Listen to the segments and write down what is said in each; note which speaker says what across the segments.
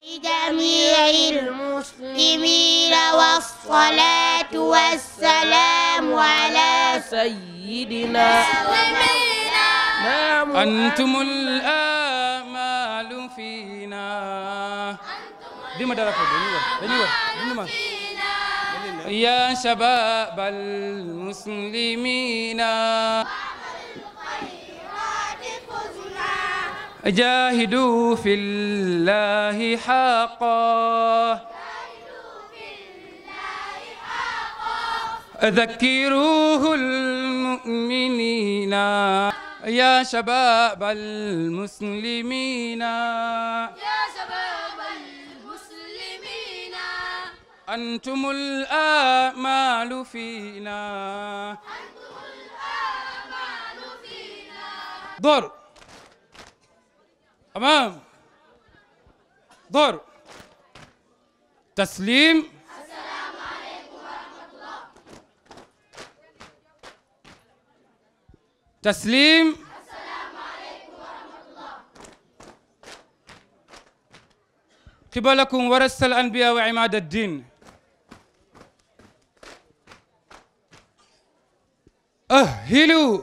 Speaker 1: لجميع
Speaker 2: المسلمين والصلاة والسلام على سيدنا
Speaker 3: أنتم الآمال فينا ديما داركو ديما ديما يا شباب المسلمين جاهدوا في الله حقا ذكروه المؤمنين يا شباب المسلمين يا
Speaker 4: شباب المسلمين
Speaker 3: أنتم الآمال فينا أنتم الآمال فينا ضرب أمام ظهر تسليم
Speaker 4: السلام عليكم ورحمة الله
Speaker 3: تسليم السلام عليكم ورحمة الله قبلكم ورث الأنبياء وعماد الدين أهلوا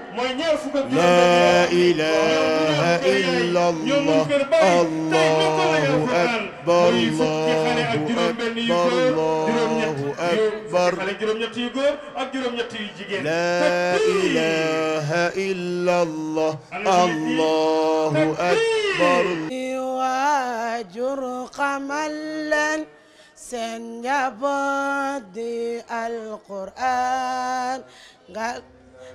Speaker 5: لا
Speaker 6: إله إلا الله الله أكبر الله أكبر
Speaker 5: الله أكبر لا إله
Speaker 6: إلا الله الله أكبر
Speaker 7: واجر قملا سنجبد القرآن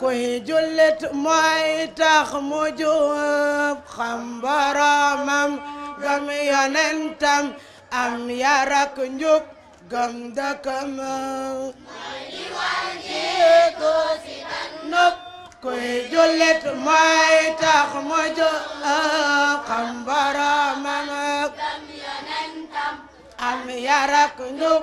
Speaker 7: كوي جلت مويتاخ مجوب خمبرا مم غم يننتم أم يارك نجوب غم دكما مالي
Speaker 2: واجي كوسي
Speaker 7: كوي جلت مويتاخ مجوب خمبرا مم غم يننتم أم يارك نجوب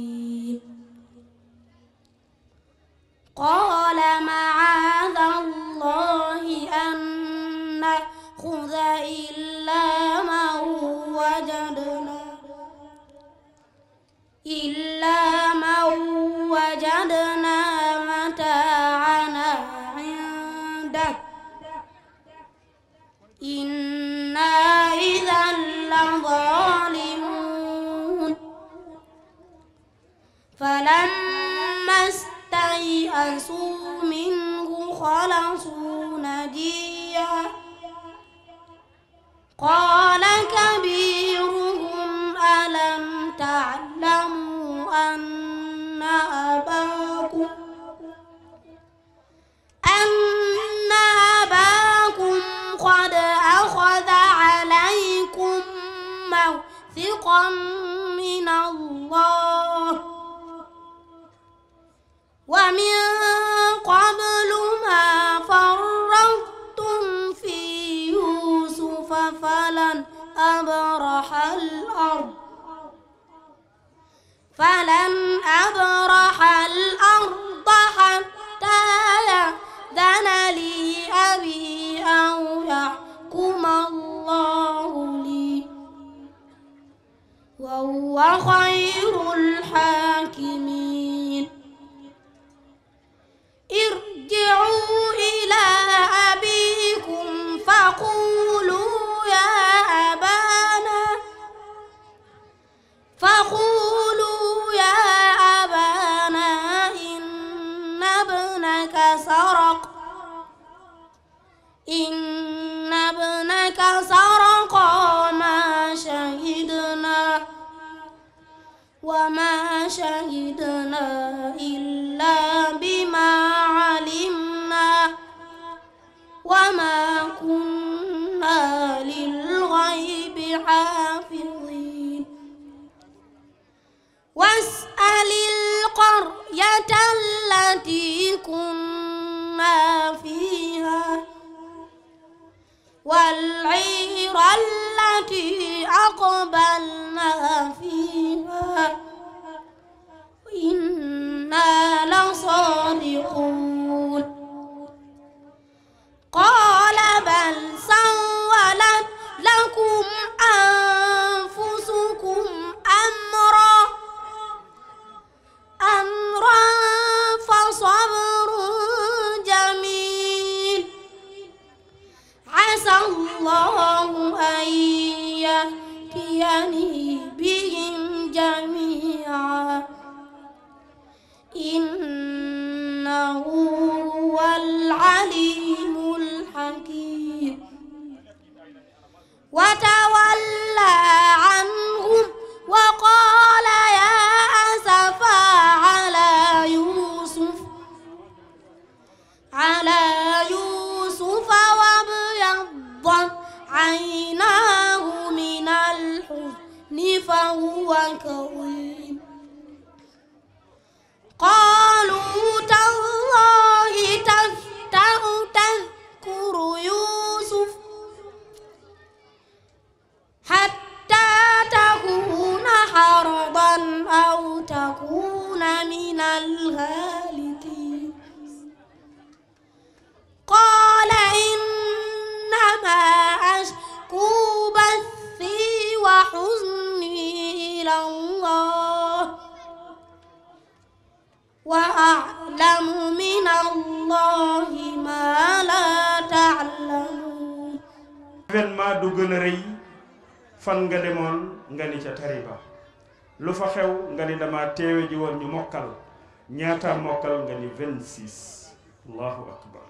Speaker 6: قال
Speaker 4: معاذ الله أن نأخذ إلا من وجدنا إلا من وجدنا متاعنا عنده إنا إذا لظالمون فلما يأسوا منه خلصوا نجيا قال كبيرهم ألم تعلموا أن أباكم أن أباكم قد أخذ عليكم موثقا من الله ومن قبل ما فرطتم في يوسف فلن أبرح الأرض فلن أبرح الأرض حتى يأذن لي أبي أو يحكم الله لي وهو خير الحاكمين ارجعوا إلى أبيكم فقولوا يا أبانا فقولوا يا أبانا إن ابنك سرق إن ابنك سرق وما شهدنا وما شهدنا إلا للقرية التي كنا فيها والعير التي أقبلنا فيها إنا لصادقون قال بل صادقون الله أن يأتيني بهم جميعا إنه هو العليم الحكيم وتولى عنهم وقال فهو كريم قالوا تالله تفتأ تذكر يوسف حتى تكون حرضا أو تكون من الهالكين قال إنما أشكو بثي وحزني الله وأعلم من الله ما لا
Speaker 5: du fan nga demoon nga ni ca ba lu fa xew nga ni dama teewe ji won ñu mokal ñaata mokal nga ni 26 allahu akbar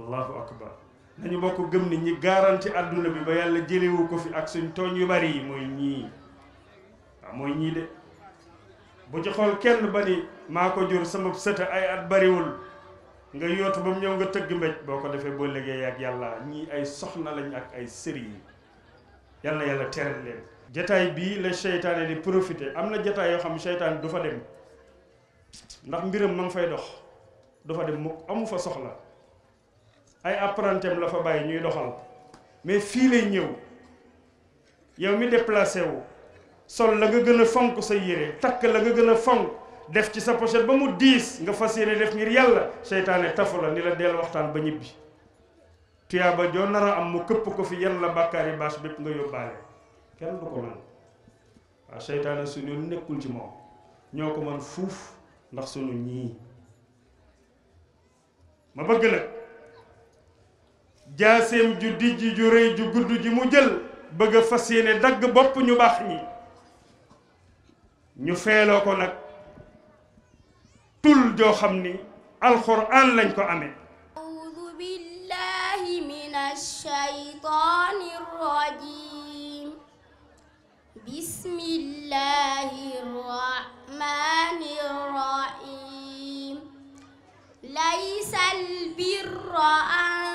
Speaker 5: allahu akbar nañu bokk gëm ni ñi garanti àdduna bi ba yàlla jëlewu ko fi ak suñ yu bari yi waaw mooy ñii de bu ci xool kenn ba ni maa ko jur sama sëta ay at bariwul nga yootu ba mu ñëw nga tëgg mbéj boo ko defee boo liggéey ak yàlla ñii ay soxna lañ ak ay sëriñ yàlla yàlla teral leen jataay bii la seytaane di profité am na jataay yoo xam seytaane du fa dem ndax mbiram ma fay dox du fa dem mukk amu fa soxla ay apprentiem la fa bàyyi ñuy doxal mais fii lay ñëw yow mi déplacé wu sol la nga gën a fonk sa yére takk la nga gën a fonk def ci sa pochette ba mu diis nga fas yéene def ngir yàlla seytaane tafu la ni la deel waxtaan ba ñibbi tuyaaba joo nar a am mu këpp ko fi yan la bàkkaari bâche bépp nga yóbbaale kenn du ko mën waaw seytaane suñu nekkul ci moom ñoo ko mën fuuf ndax sunu ñii ma bëgg nag jaaseem ju dijj ju rëy ju gudd ji mu jël bëgg a fas yéene dagg bopp ñu baax ñi ñu feeloo ko nag tul joo xam ni alxuraan lañ ko amee
Speaker 4: audu billahi min alshaytani rajim bismillahi rahmani rahim laysa albirra an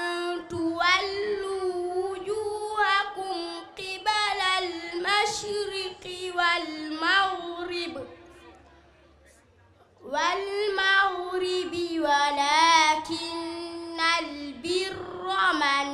Speaker 4: tuwallu wujuhakum qibala almashriqi wal والمغرب ولكن البر من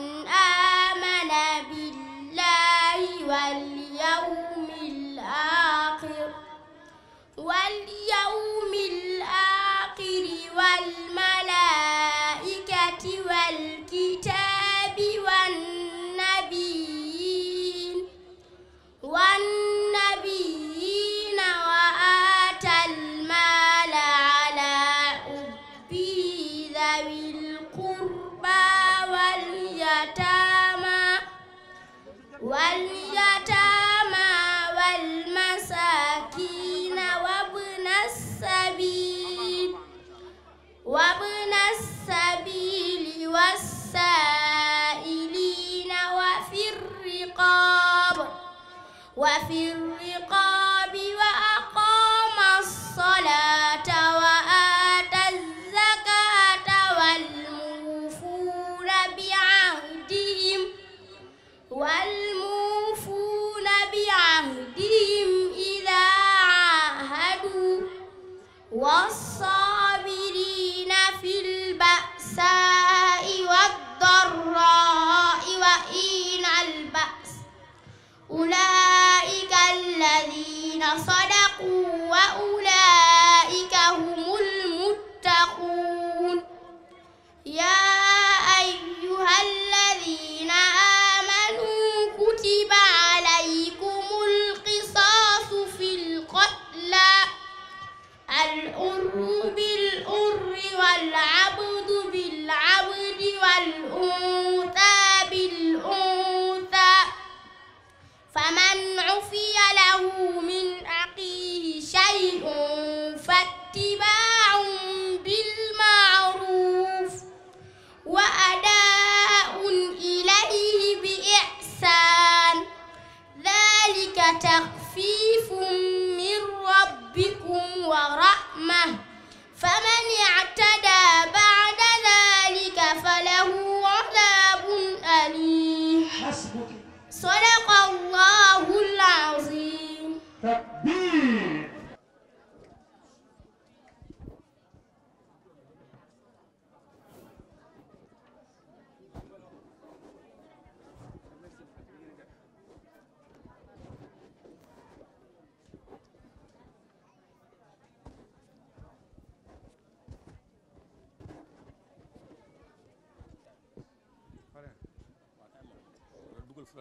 Speaker 4: وفي الرقاب وأقام الصلاة وآتى الزكاة والموفون بعهدهم والموفون بعهدهم إذا عاهدوا والصلاة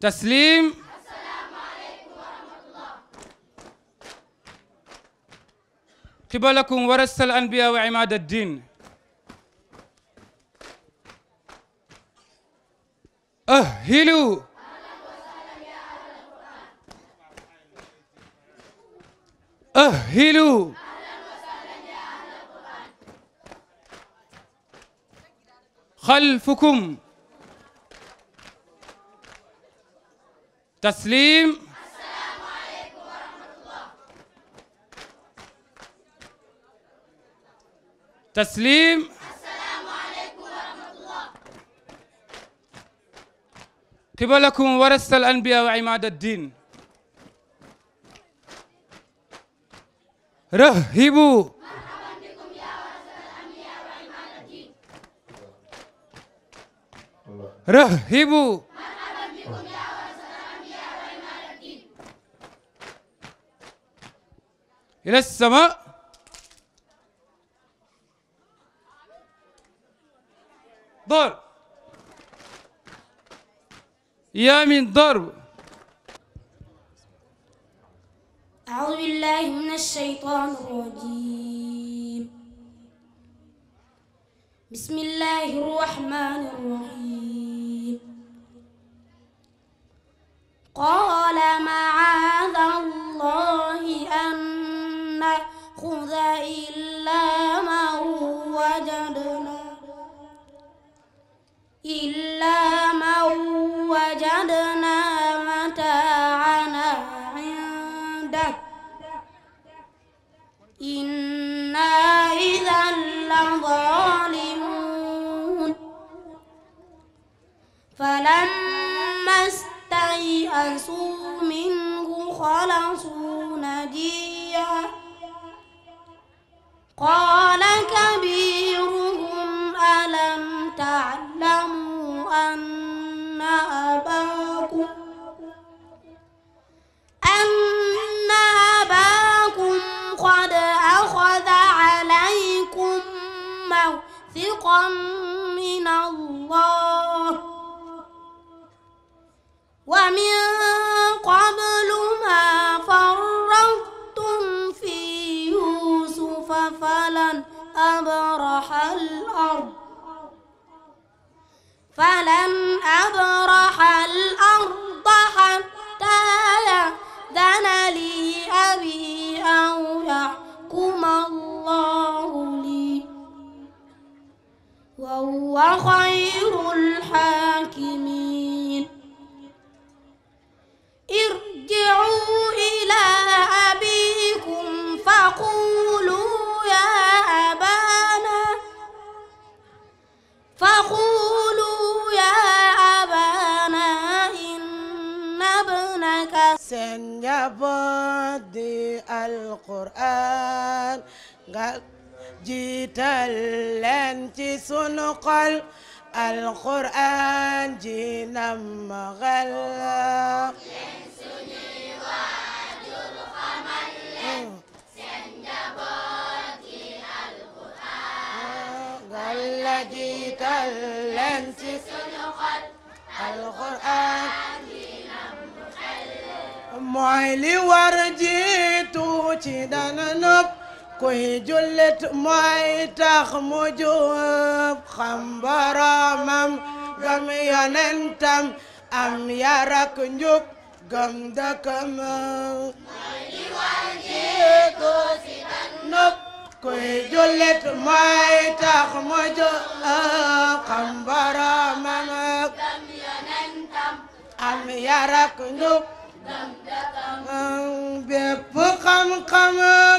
Speaker 3: تسليم السلام عليكم ورحمة الله قبلكم ورث الأنبياء وعماد الدين أهلوا أهلوا خلفكم تسليم
Speaker 4: السلام عليكم ورحمة الله
Speaker 3: تسليم السلام عليكم ورحمة الله يا ورثة الأنبياء وعماد الدين رهبوا رهبوا إلى السماء ضرب من ضرب
Speaker 4: أعوذ بالله من الشيطان الرجيم بسم الله الرحمن الرحيم
Speaker 6: قال
Speaker 4: معاذ الله قال كبيرهم ألم تعلموا أن أباكم أن أباكم قد أخذ عليكم موثقا من الله ومن أبرح الأرض فلن أبرح الأرض حتى يأذن لي أبي أو يحكم الله لي وهو خير الحاكمين ارجعوا إلى أبيكم فقولوا فقولوا يا أبانا إن ابنك seen
Speaker 7: njaboot di alquraan nga jiital leen ci sunu xol alquraan ji nam magal الذي تلمسك
Speaker 8: سلقا
Speaker 7: القرآن mooy li war jiitu ci dana nëb kuy jullit mooy tax mu jub xam boromam gëm yonentam am yarak njub gëm dëkkam mooy
Speaker 2: li war jiitu ci
Speaker 7: kuy jullit mooy tax mu jóg xam boromam ak am yarak njub bépp xam-xam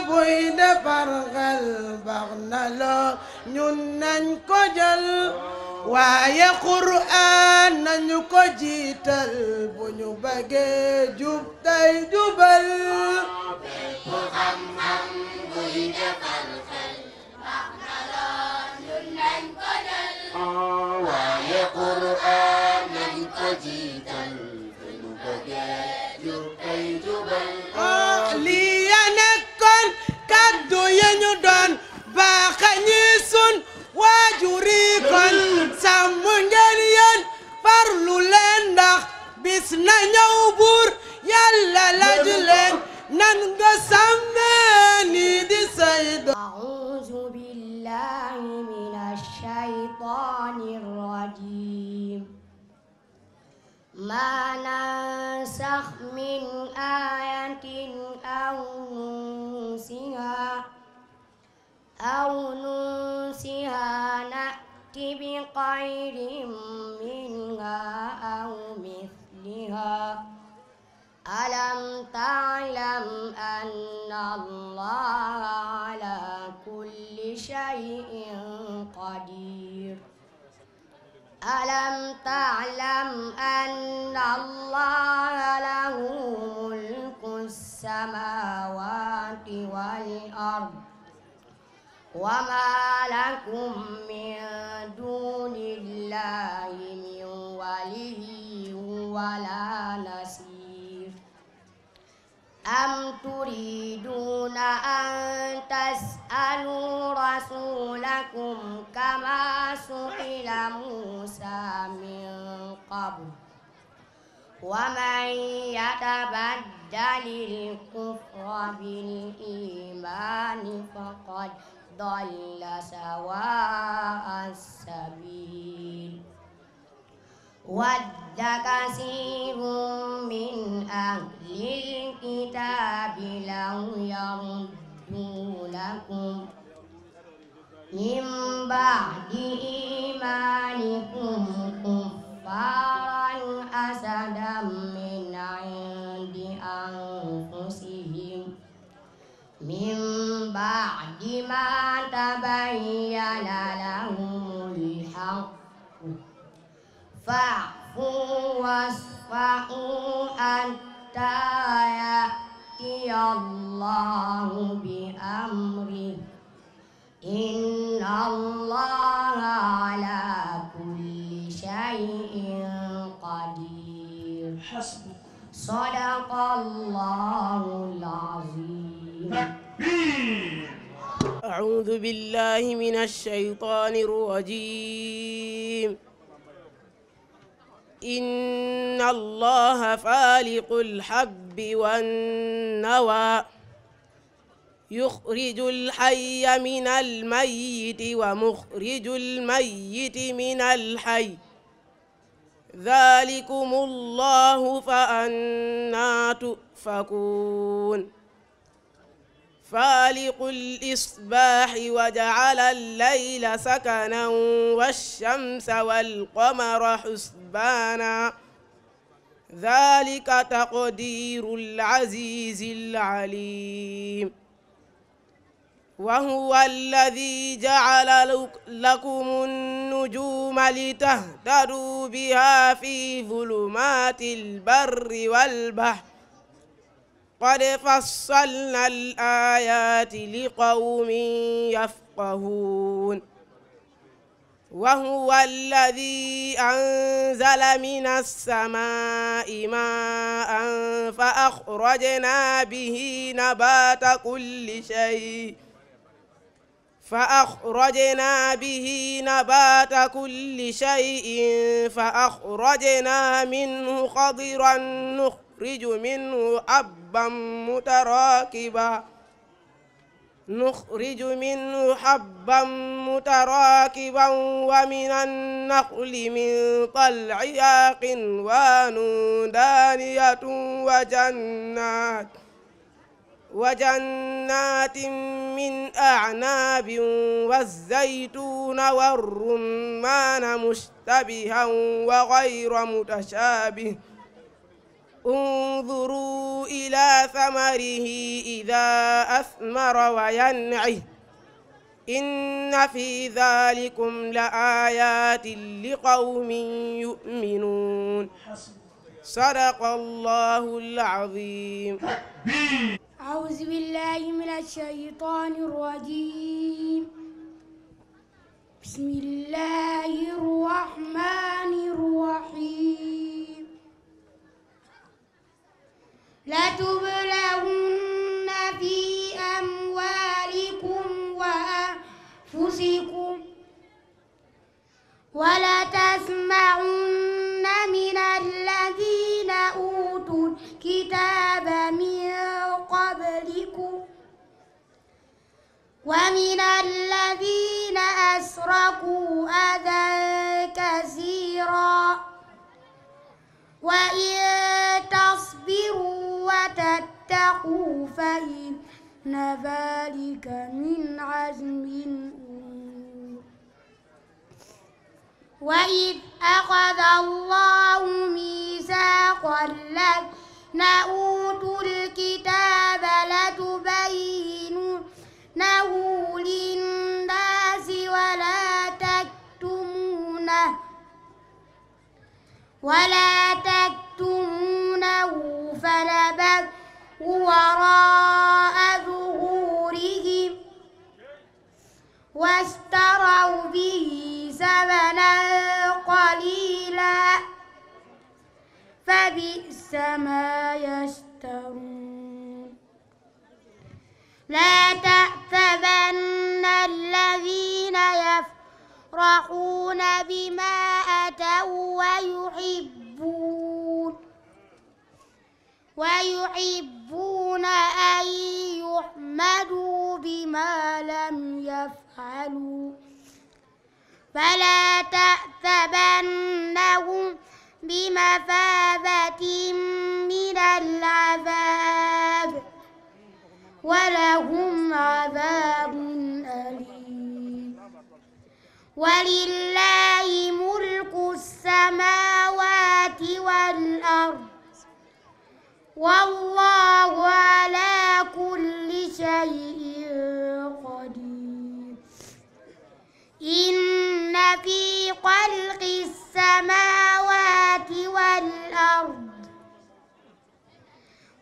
Speaker 7: buy defar xel baax na lool ñun nañ ko jël waaye quraan nañu ko jiital bu ñu bëggee jub tay jubal bépp xam-xam buy defar xel baax
Speaker 9: na lool ñun nañ ko
Speaker 5: jël waaye quraan nañ ko jiital bu ñu bëggee
Speaker 7: farlu leen ndax bis na ñëw buur yàlla laju leen nan nga sàmmeeni di sayda
Speaker 4: a'uuzu billaahi minash shaytaanir rajiim maa nansax min aayatin aw nunsihaa aw nunsihaa بخير منها أو مثلها ألم تعلم أن الله على كل شيء قدير ألم تعلم أن الله له ملك السماوات والأرض وما لكم من دون الله من ولي ولا نصير أم تريدون أن تسألوا رسولكم كما سئل موسى من قبل ومن يتبدل الكفر بالإيمان فقد ضل سواء السبيل ود كثير من أهل الكتاب لو يردونكم من بعد إيمانكم كفارا أسدا من عند أنفسكم من بعد ما تبين لهم الحق فاعفوا واصفحوا حتى يأتي الله بأمره إن الله على كل شيء قدير حسبك صدق الله العظيم
Speaker 7: أعوذ
Speaker 10: بالله من الشيطان الرجيم إن الله فالق الحب والنوى يخرج الحي من الميت ومخرج الميت من الحي ذلكم الله فأنا تؤفكون فالق الإصباح وجعل الليل سكنا والشمس والقمر حسبانا ذلك تقدير العزيز العليم وهو الذي جعل لكم النجوم لتهتدوا بها في ظلمات البر والبحر قد فصلنا الآيات لقوم يفقهون وهو الذي أنزل من السماء ماء فأخرجنا به نبات كل شيء فأخرجنا به نبات كل شيء فأخرجنا منه خضرا نخ نخرج منه حبا متراكبا نخرج منه حبا متراكبا ومن النخل من طلعها قنوان دانية وجنات وجنات من أعناب والزيتون والرمان مشتبها وغير متشابه انظروا إلى ثمره إذا أثمر وينعه إن في ذلكم لآيات لقوم يؤمنون صدق الله العظيم
Speaker 4: أعوذ بالله من الشيطان الرجيم بسم الله الرحمن الرحيم لتبلغن في أموالكم وأنفسكم ولتسمعن من الذين أوتوا الكتاب من قبلكم ومن الذين أسرقوا أذى كثيرا وإن تصبروا وتتقوا فإن ذلك من عزم الأمور وإذ أخذ الله ميثاق لك أوتوا الكتاب لتبينونه للناس ولا تكتمونه ولا تكتمونه فنبذ وراء ظهورهم واشتروا به ثمنا قليلا فبئس ما يشترون لا تحسبن الذين يفعلون يفرحون بما أتوا ويحبون ويحبون أن يحمدوا بما لم يفعلوا فلا تأتبنهم بمثابة من العذاب ولهم عذاب ولله ملك السماوات والأرض والله على كل شيء قدير إن في خلق السماوات والأرض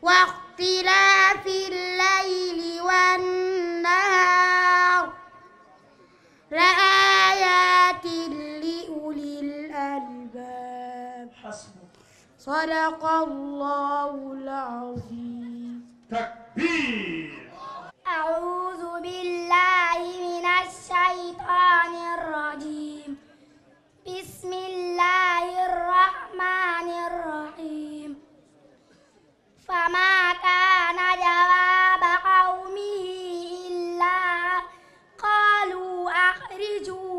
Speaker 4: واختلاف الليل والنهار لآيات لأولي الألباب صدق الله العظيم
Speaker 11: تكبير
Speaker 4: أعوذ بالله من الشيطان الرجيم بسم الله الرحمن الرحيم فما كان جواب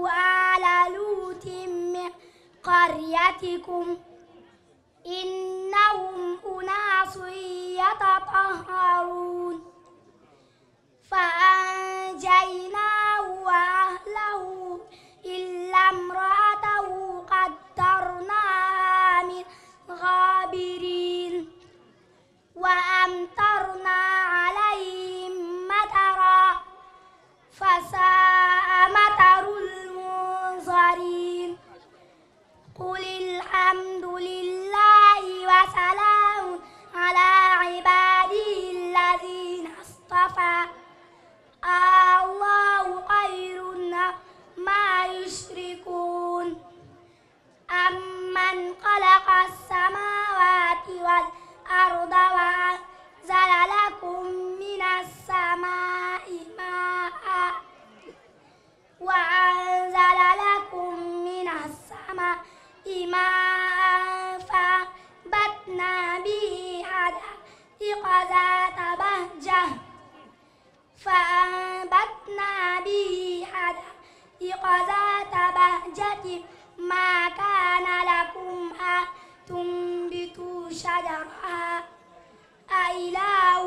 Speaker 4: آل لوط من قريتكم إنهم أناس يتطهرون فأنجيناه وأهله إلا امرأته قدرناها من غابرين وأمطرنا عليهم مطرا فساء مطر الحمد لله وسلام على عباده الذين اصطفى الله خير ما يشركون أمن خلق السماوات والأرض وأنزل لكم من السماء ماء وأنزل لكم من السماء ماء فأنبتنا به حدائق ذات بهجة فأنبتنا به حدائق ذات بهجة ما كان لكم أن تنبتوا شجرها أإله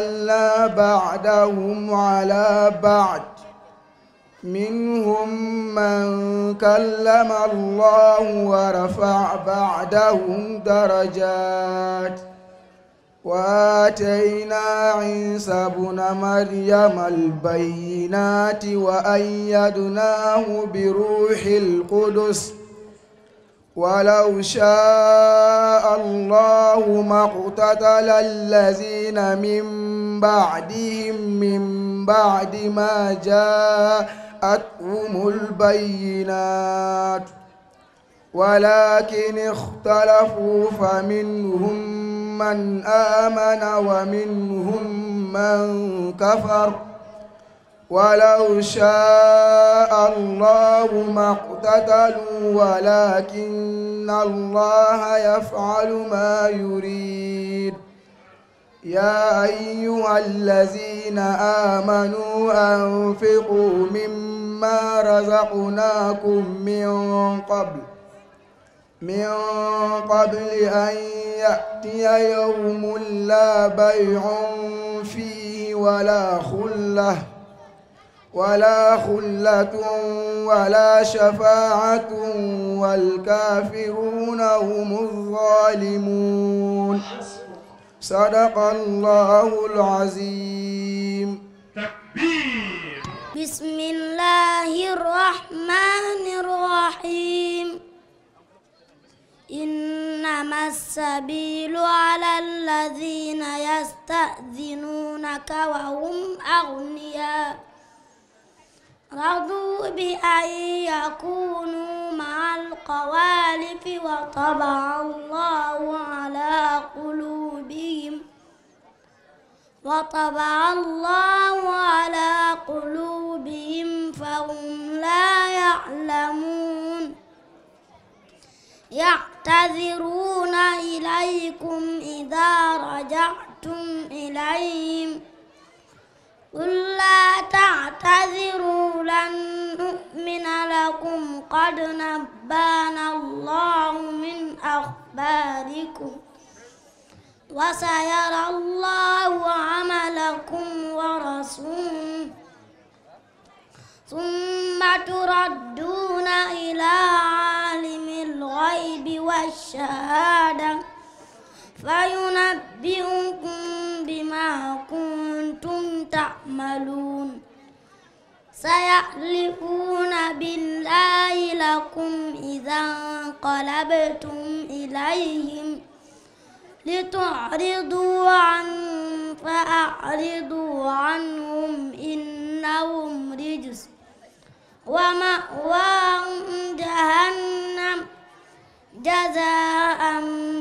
Speaker 1: تولى بَعْدَهُمْ عَلَى بَعْدٍ منهم من كلم الله ورفع بعدهم درجات واتينا عيسى بن مريم البينات وايدناه بروح القدس ولو شاء الله ما اقتتل الذين من بعدهم من بعد ما جاءتهم البينات ولكن اختلفوا فمنهم من آمن ومنهم من كفر ولو شاء الله ما اقتتلوا ولكن الله يفعل ما يريد يا أيها الذين آمنوا أنفقوا مما رزقناكم من قبل من قبل أن يأتي يوم لا بيع فيه ولا خلة ولا خلة ولا شفاعة والكافرون هم الظالمون صدق الله العظيم
Speaker 3: تكبير
Speaker 1: بسم الله
Speaker 4: الرحمن الرحيم إنما السبيل على الذين يستأذنونك وهم أغنياء رضوا بأن يكونوا مع القوالف وطبع الله على قلوبهم وطبع الله على قلوبهم فهم لا يعلمون يعتذرون إليكم إذا رجعتم إليهم قل لا تعتذروا لن نؤمن لكم قد نبانا الله من أخباركم وسيرى الله عملكم ورسوله ثم تردون إلى عالم الغيب والشهادة فينبئكم بما كنتم تعملون سيحلفون بالله لكم إذا انقلبتم إليهم لتعرضوا عن فأعرضوا عنهم إنهم رجس ومأواهم جهنم جزاء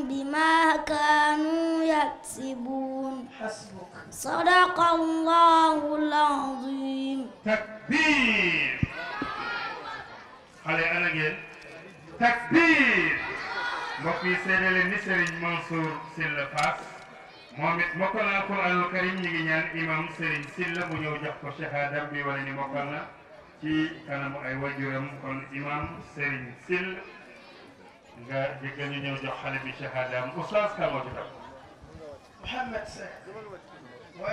Speaker 4: بما كانوا يكسبون حسبك sadaqallahul azim
Speaker 11: takbir
Speaker 5: xale ana ngeen takbir mbokk yi seede leen ni Serigne Mansour Sylla Fass moom it mokkal na alquranul karim ñi ngi ñaan imam Serigne Sylla mu ñëw jox ko shahada bi wala ni mokkal na ci kanamu ay wajuram kon imam Serigne Sylla nga jëggal ñu ñëw jox xale bi shahadaam oustaz kan moo ci tam
Speaker 1: Mouhamed Seck بسم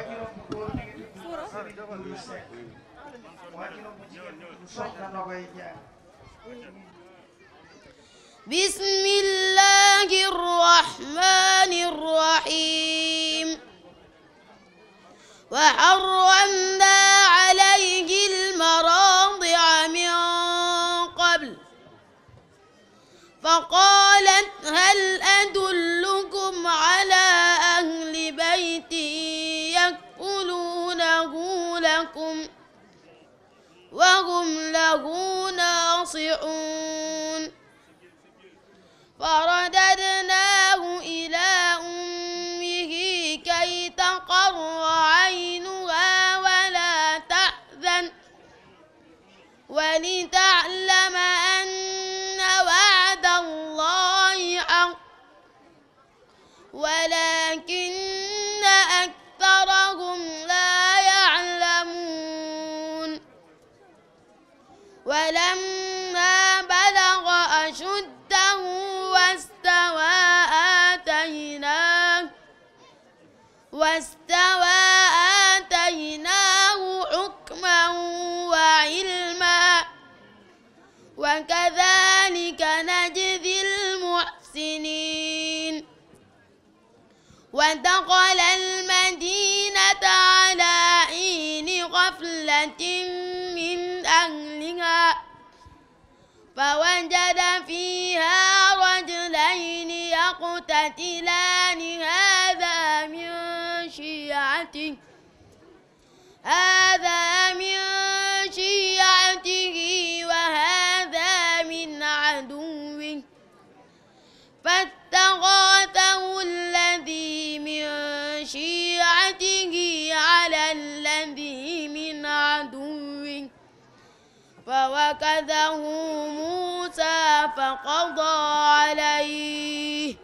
Speaker 4: الله الرحمن الرحيم وحرمنا عليه المراضع من قبل فقالت هل أدو وهم له ناصعون فرددناه إلى أمه كي تقر عينها ولا تأذن ولتأذن ودخل المدينة على حين غفلة من أهلها فوجد فيها رجلين يقتتلان هذا من شيعته هذا من شيعته وهذا من عدوه فأخذه موسى فقضى عليه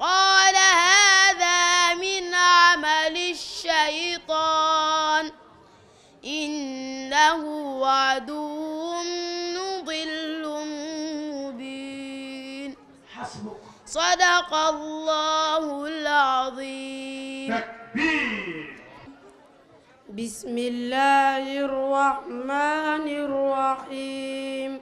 Speaker 4: قال هذا من عمل الشيطان إنه عدو مضل مبين صدق
Speaker 9: الله العظيم بسم الله الرحمن الرحيم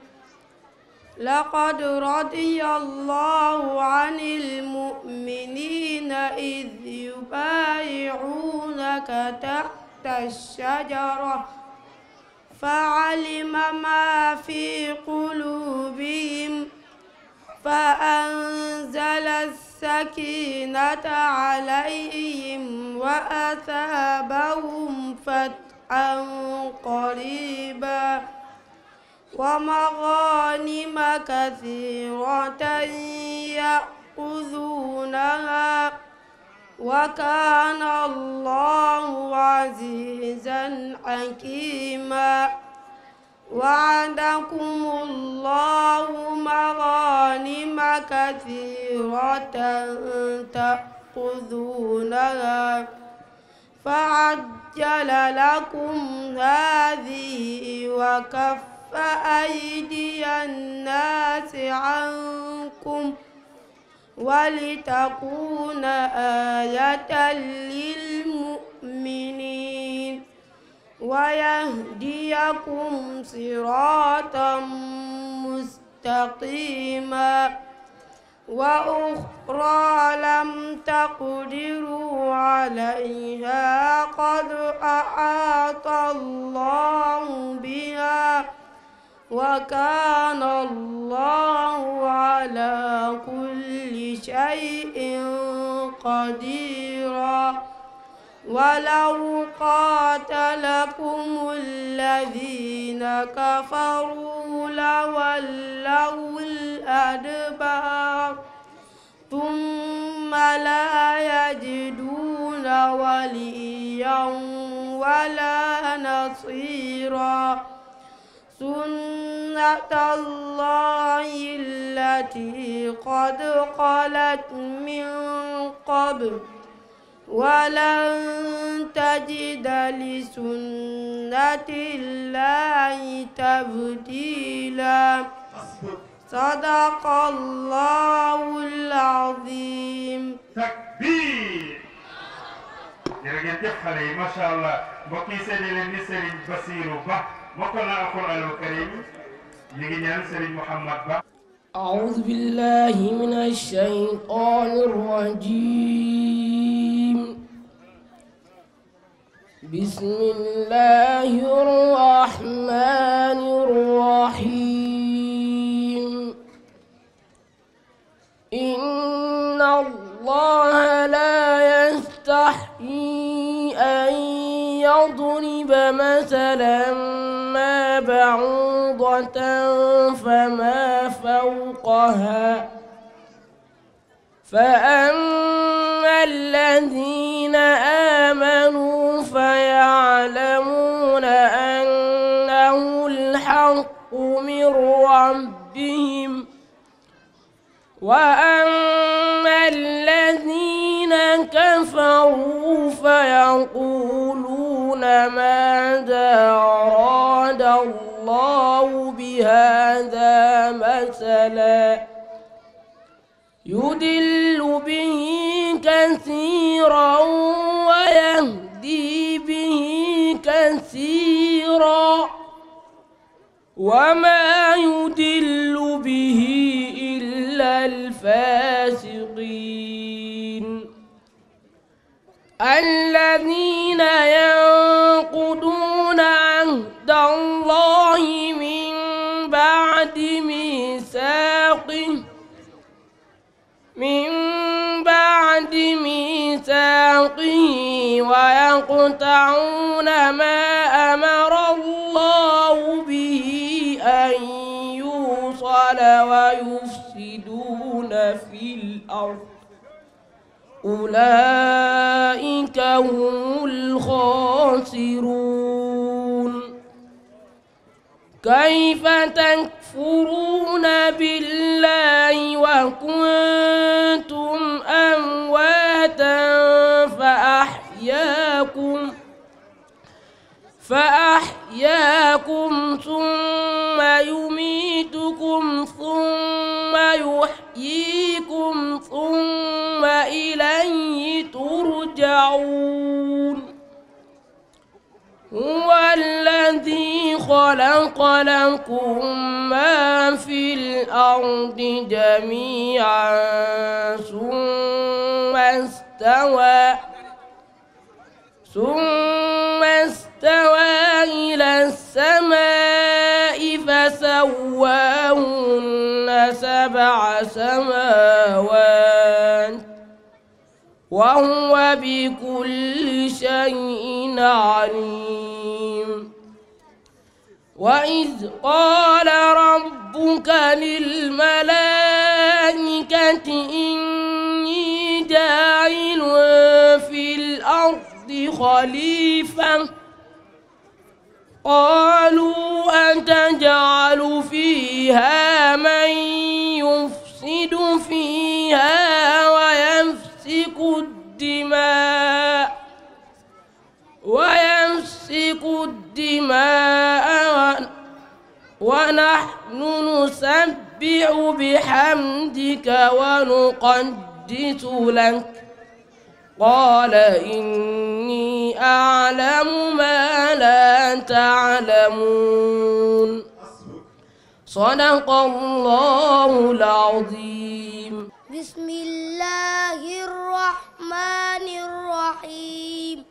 Speaker 9: لقد رضي الله عن المؤمنين إذ يبايعونك تحت الشجرة فعلم ما في قلوبهم فأنزل السكينة عليهم وأثابهم فتحا قريبا ومغانم كثيرة يأخذونها
Speaker 6: وكان
Speaker 9: الله عزيزا حكيما وعدكم الله مغانم كثيرة تأخذونها فعجل لكم هذه وكف أيدي الناس عنكم ولتكون آية للمؤمنين ويهديكم صراطا مستقيما وأخرى لم تقدروا عليها قد أحاط الله بها وكان الله على كل شيء قديرًا
Speaker 6: ولو
Speaker 9: قاتلكم الذين كفروا لولوا الأدبار ثم لا يجدون وليا ولا نصيرا سنة الله التي قد خلت من قبل ولن تجد لسنة الله تبديلا صدق الله
Speaker 5: العظيم تكبير يا تحلي ما شاء الله بقي سيدي للنسر بصير با مقنع القران الكريم يجي نسر محمد با أعوذ بالله من الشيطان
Speaker 2: الرجيم بسم الله الرحمن الرحيم إن الله لا يستحيي أن يضرب مثلا ما بعوضة فما فوقها فأما الذين آمنوا وأما الذين كفروا فيقولون ماذا أراد الله بهذا مثلا يدل به كثيرا ويهدي به كثيرا وما يدل به الفاسقين الذين ينقضون عهد الله من بعد ميثاقه من بعد ميثاقه ويقطعون ما في الأرض أولئك هم الخاسرون كيف تكفرون بالله وكنتم أمواتا فأحياكم فأحياكم ثم يميتكم يحييكم ثم إليه ترجعون هو الذي خلق لكم ما في الأرض جميعا ثم استوى ثم سبع سماوات وهو بكل شيء عليم وإذ قال ربك للملائكة إني جاعل في الأرض خليفة قالوا أتجعل فيها من فيها ويمسك الدماء ويمسك الدماء ونحن نسبح بحمدك ونقدس لك قال إني أعلم ما لا تعلمون صدق الله العظيم
Speaker 4: بسم الله الرحمن الرحيم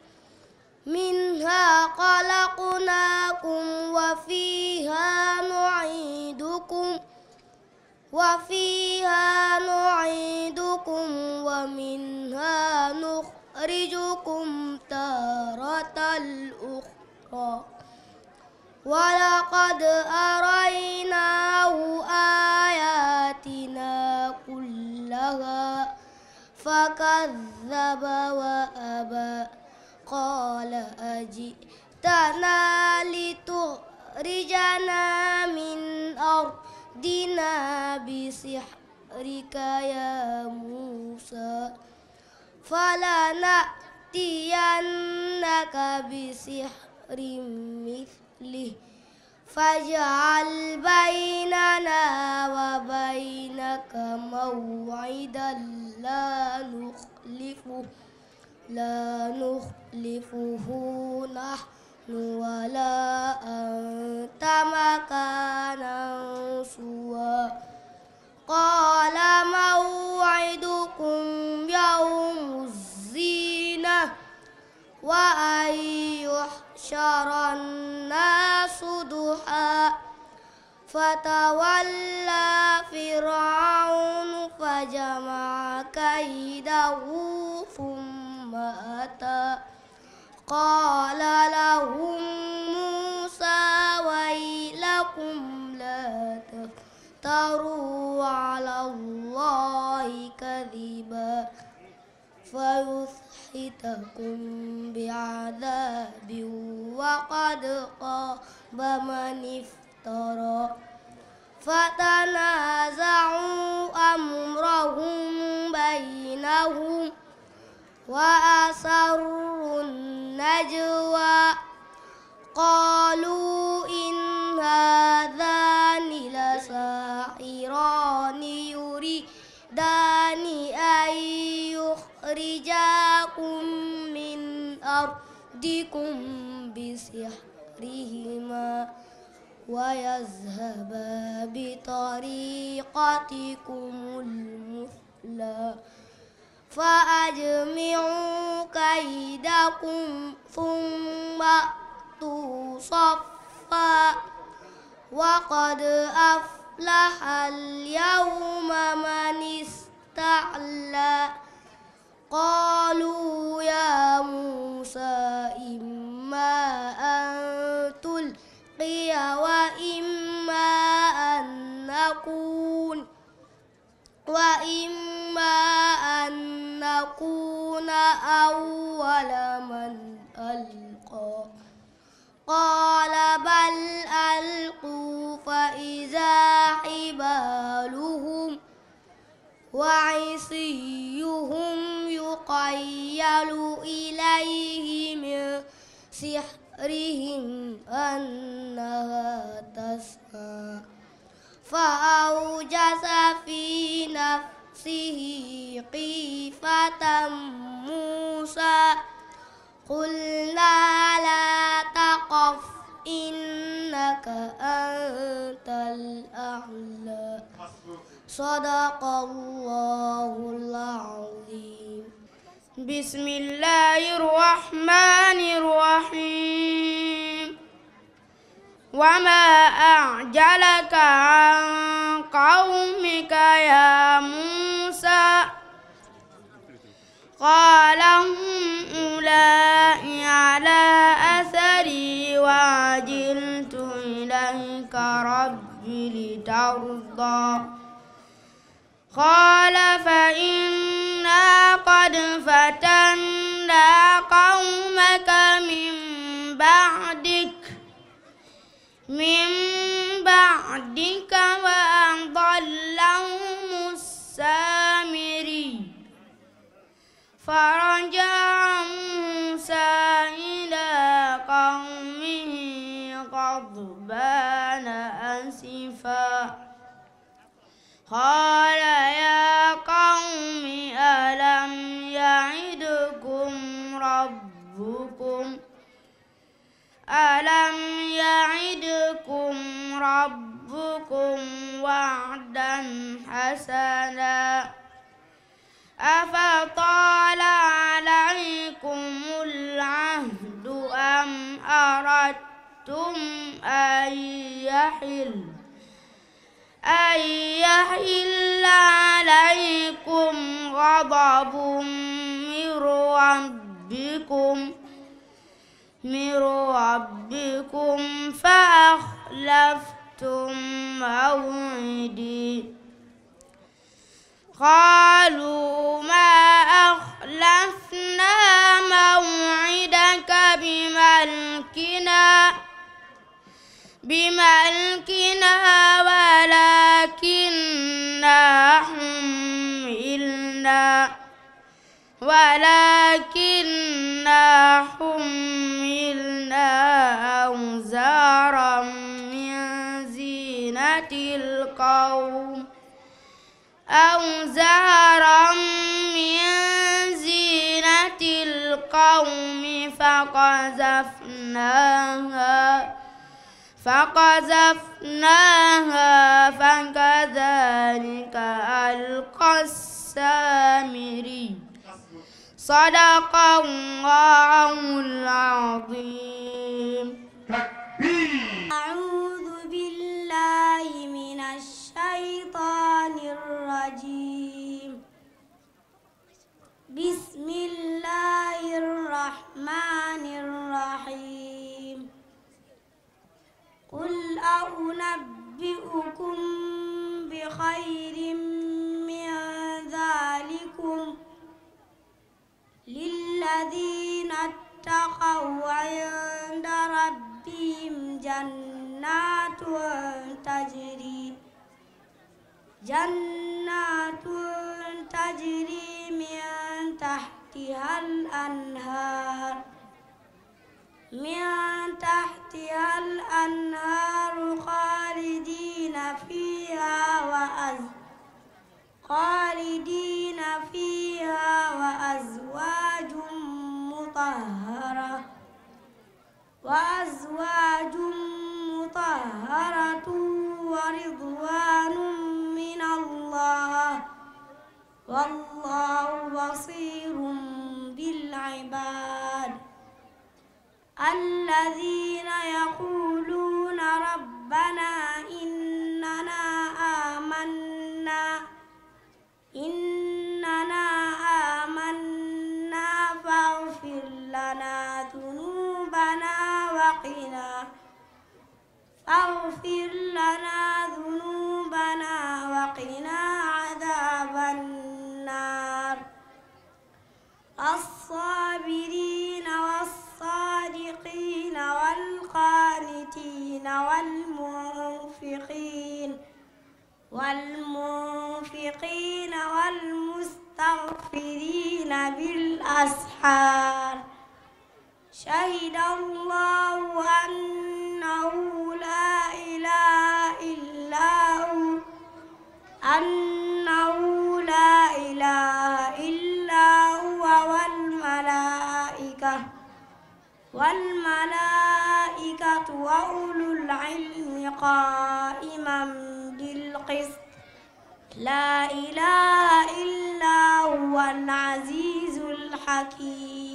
Speaker 4: منها خلقناكم وفيها نعيدكم وفيها نعيدكم ومنها نخرجكم تارة الأخرى
Speaker 6: ولقد
Speaker 4: أريناه آياتنا كلها فكذب وأبى قال أجئتنا لتخرجنا من أرضنا بسحرك يا موسى فلنأتينك بسحر مثل مثله فاجعل بيننا وبينك موعدا لا نخلفه لا نخلفه نحن ولا أنت مكانا سوى قال موعدكم يوم الزينة وأن يحشر الناس فتولى فرعون فجمع كيده ثم أتى قال لهم موسى ويلكم لا تفتروا على الله كذبا فيصحتكم بعذاب وقد قاب من افترى ترى فتنازعوا أمرهم بينهم وأسروا النجوى قالوا إن هذان لساحران يريدان أن يخرجاكم من أرضكم بسحرهما ويذهبا بطريقتكم المثلى فأجمعوا كيدكم ثم أتوا صفا وقد أفلح اليوم من استعلى قالوا يا موسى إما أن تلقى نلقي وإما أن نكون وإما أن نكون أول من ألقى قال بل ألقوا فإذا حبالهم وعصيهم يقيل إليه من سحر بظهرهم أنها تسعى فأوجس في نفسه قيفة موسى قلنا لا تقف إنك أنت الأعلى صدق الله العظيم بسم الله الرحمن الرحيم وما أعجلك عن قومك يا موسى قال هم أولئك على أثري وعجلت إليك ربي لترضى قال فإن إنا قد فتنا قومك من بعدك من بعدك وأضلهم السامري فرجع موسى إلى قومه غضبان أسفا قال يا ربكم ألم يعدكم ربكم وعدا حسنا أفطال عليكم العهد أم أردتم أن يحل أن يحل عليكم غضب من ربكم ربكم من ربكم فأخلفتم موعدي قالوا ما أخلفنا موعدك بملكنا بملكنا ولكننا حملنا ولكننا حملنا أوزارا من زينة القوم أوزارا من زينة القوم فقذفناها فقذفناها فكذلك ألقى السامري صدق الله العظيم أعوذ بالله من الشيطان الرجيم بسم الله الرحمن الرحيم قل أنبئكم بخير الذين اتقوا عند ربهم جنات تجري جنات تجري من تحتها الأنهار من تحتها الأنهار خالدين فيها وأز خالدين فيها وأزواج مطهرة وأزواج مطهرة ورضوان من الله والله بصير بالعباد الذين يقولون ربنا إننا آمنا أغفر لنا ذنوبنا وقنا عذاب النار الصابرين والصادقين والقانتين والمنفقين والمنفقين والمستغفرين بالأسحار شهد الله أن أنه لا إله إلا هو أنه لا إله إلا هو والملائكة والملائكة وأولو العلم قائما بالقسط لا إله إلا هو العزيز الحكيم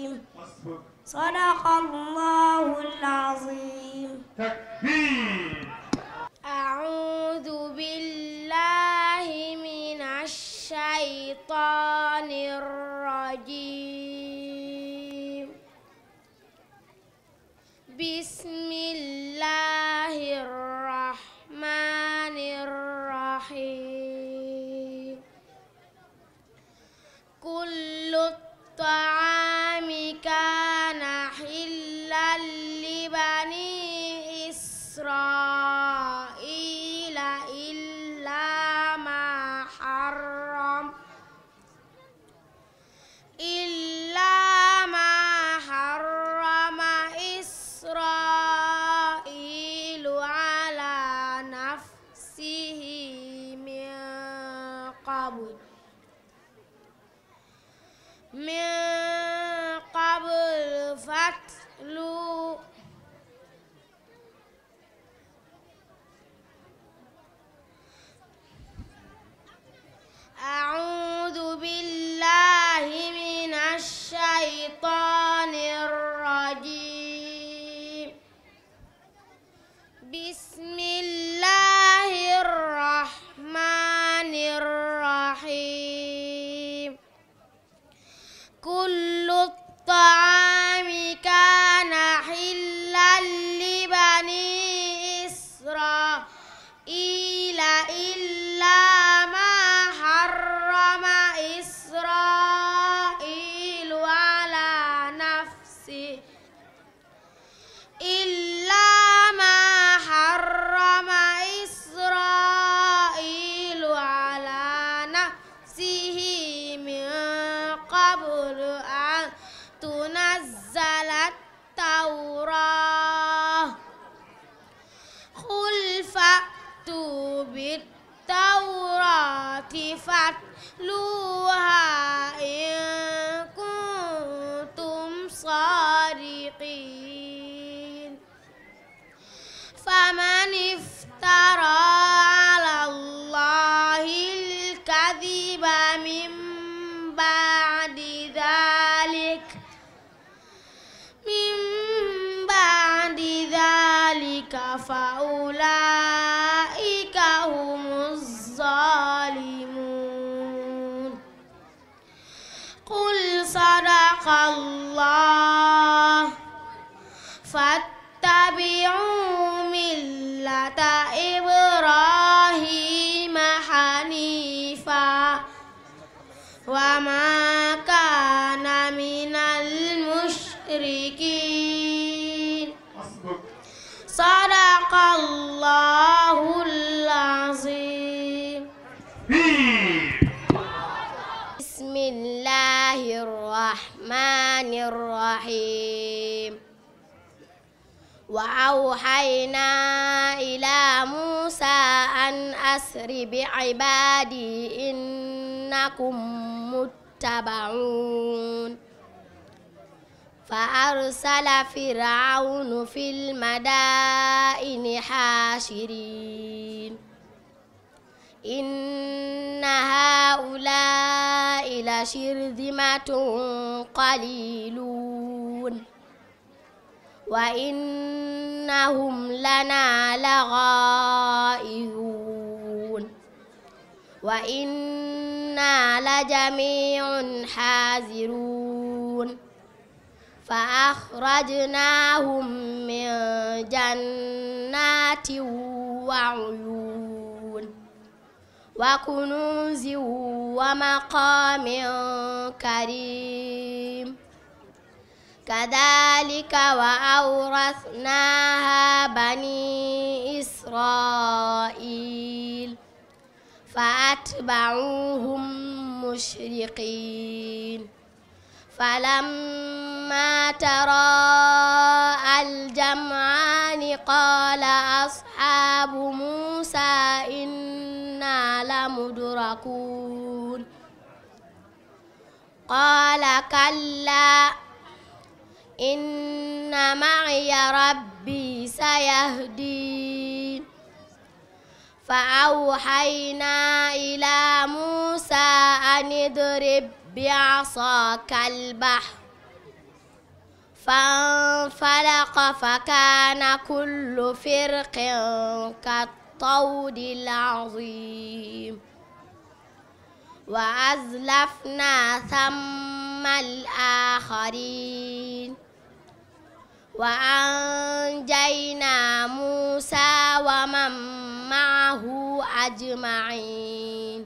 Speaker 4: صدق الله العظيم تكبير أعوذ بالله من الشيطان الرجيم بسم musyrikin Sadaqallahu al-azim Bismillahirrahmanirrahim وأوحينا إلى موسى أن أسر بعبادي إنكم متبعون فأرسل فرعون في المدائن حاشرين إن هؤلاء لشرذمة قليلون وإنهم لنا لغائذون وإنا لجميع حاذرون فأخرجناهم من جنات وعيون وكنوز ومقام كريم كذلك وأورثناها بني إسرائيل فأتبعوهم مشرقين فلما تراءى الجمعان قال أصحاب موسى إنا لمدركون قال كلا إن معي ربي سيهدين فأوحينا إلى موسى أن اضرب بعصاك البحر فانفلق فكان كل فرق كالطود العظيم وأزلفنا ثم الآخرين وأنجينا موسى ومن معه أجمعين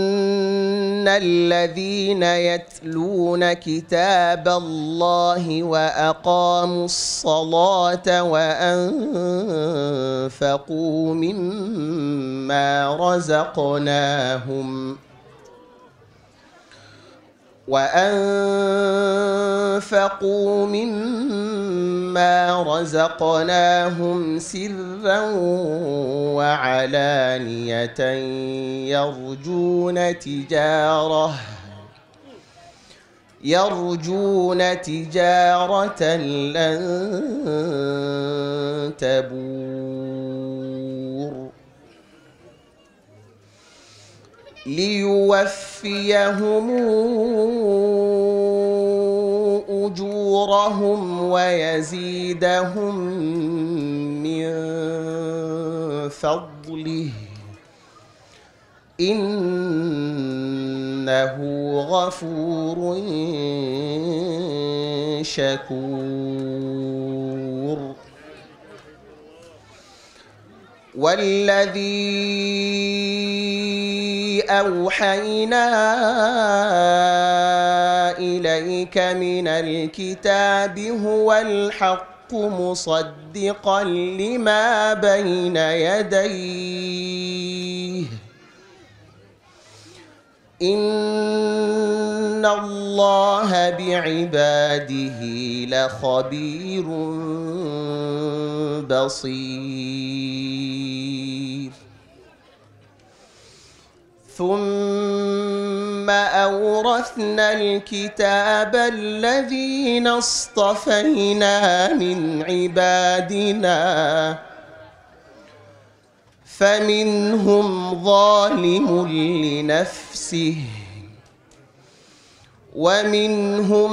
Speaker 12: الذين يتلون كتاب الله واقاموا الصلاه وانفقوا مما رزقناهم وانفقوا مما رزقناهم سرا وعلانيه يرجون تجاره يرجون تجاره لن تبور ليوفيهم اجورهم ويزيدهم من فضله انه غفور شكور والذي اوحينا اليك من الكتاب هو الحق مصدقا لما بين يديه ان الله بعباده لخبير بصير ثم اورثنا الكتاب الذين اصطفينا من عبادنا فمنهم ظالم لنفسه ومنهم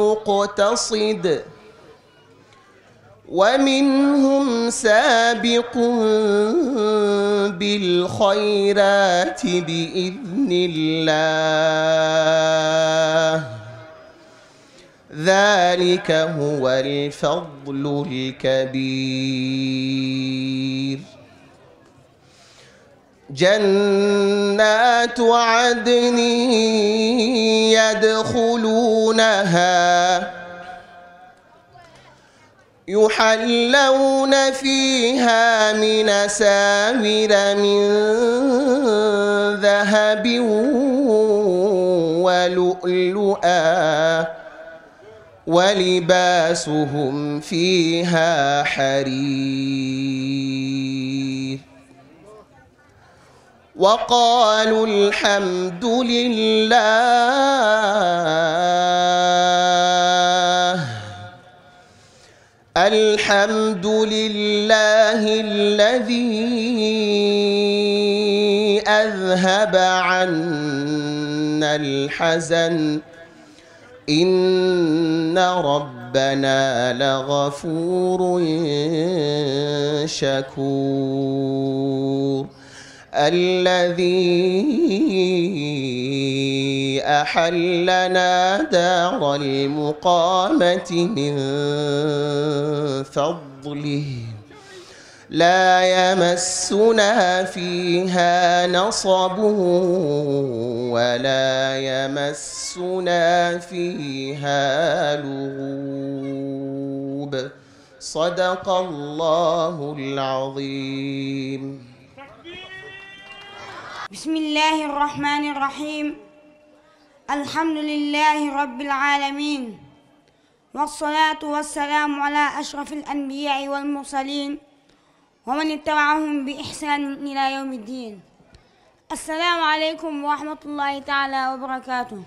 Speaker 12: مقتصد ومنهم سابق بالخيرات باذن الله ذلك هو الفضل الكبير جنات عدن يدخلونها يحلون فيها من ساور من ذهب ولؤلؤا ولباسهم فيها حرير وقالوا الحمد لله الحمد لله الذي اذهب عنا الحزن ان ربنا لغفور شكور الذي احلنا دار المقامه من فضله لا يمسنا فيها نصب ولا يمسنا فيها لغوب صدق الله العظيم
Speaker 8: بسم الله الرحمن الرحيم الحمد لله رب العالمين والصلاة والسلام على أشرف الأنبياء والمرسلين ومن اتبعهم بإحسان إلى يوم الدين السلام عليكم ورحمة الله تعالى وبركاته